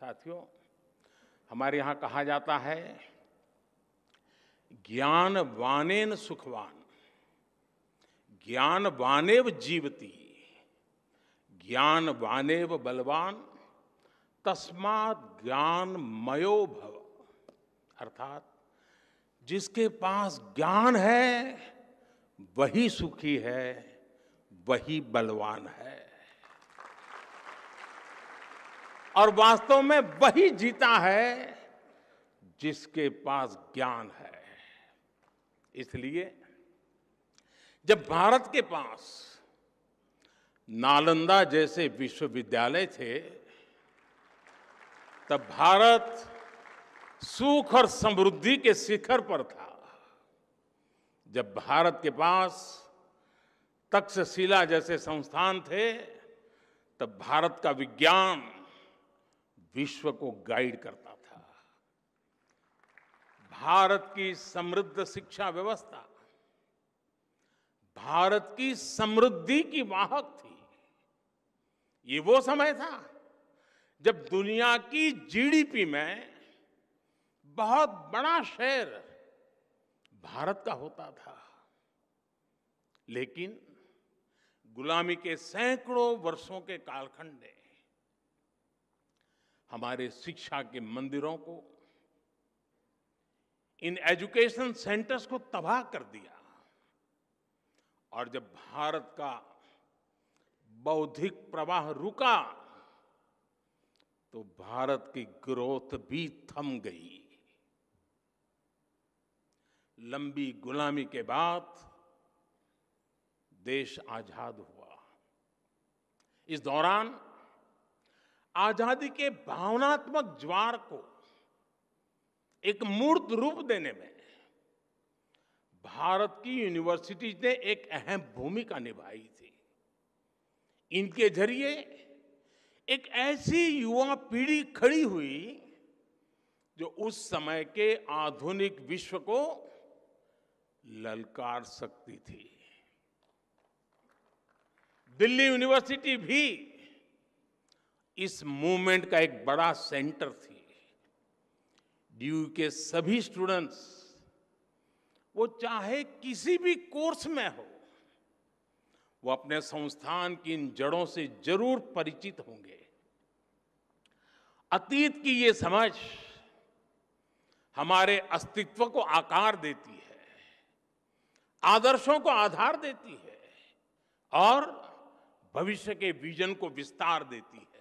साथियों हमारे यहाँ कहा जाता है ज्ञान वानेन सुखवान ज्ञान वानेव जीवती ज्ञान वानेव बलवान तस्मात ज्ञान मयो भव अर्थात जिसके पास ज्ञान है वही सुखी है वही बलवान है और वास्तव में वही जीता है जिसके पास ज्ञान है इसलिए जब भारत के पास नालंदा जैसे विश्वविद्यालय थे तब भारत सुख और समृद्धि के शिखर पर था जब भारत के पास तक्षशिला जैसे संस्थान थे तब भारत का विज्ञान विश्व को गाइड करता था भारत की समृद्ध शिक्षा व्यवस्था भारत की समृद्धि की वाहक थी ये वो समय था जब दुनिया की जीडीपी में बहुत बड़ा शेयर भारत का होता था लेकिन गुलामी के सैकड़ों वर्षों के कालखंड ने हमारे शिक्षा के मंदिरों को इन एजुकेशन सेंटर्स को तबाह कर दिया और जब भारत का बौद्धिक प्रवाह रुका तो भारत की ग्रोथ भी थम गई लंबी गुलामी के बाद देश आजाद हुआ इस दौरान आजादी के भावनात्मक ज्वार को एक मूर्त रूप देने में भारत की यूनिवर्सिटीज ने एक अहम भूमिका निभाई थी इनके जरिए एक ऐसी युवा पीढ़ी खड़ी हुई जो उस समय के आधुनिक विश्व को ललकार सकती थी दिल्ली यूनिवर्सिटी भी इस मूवमेंट का एक बड़ा सेंटर थी ड्यू के सभी स्टूडेंट्स वो चाहे किसी भी कोर्स में हो वो अपने संस्थान की इन जड़ों से जरूर परिचित होंगे अतीत की ये समझ हमारे अस्तित्व को आकार देती है आदर्शों को आधार देती है और भविष्य के विजन को विस्तार देती है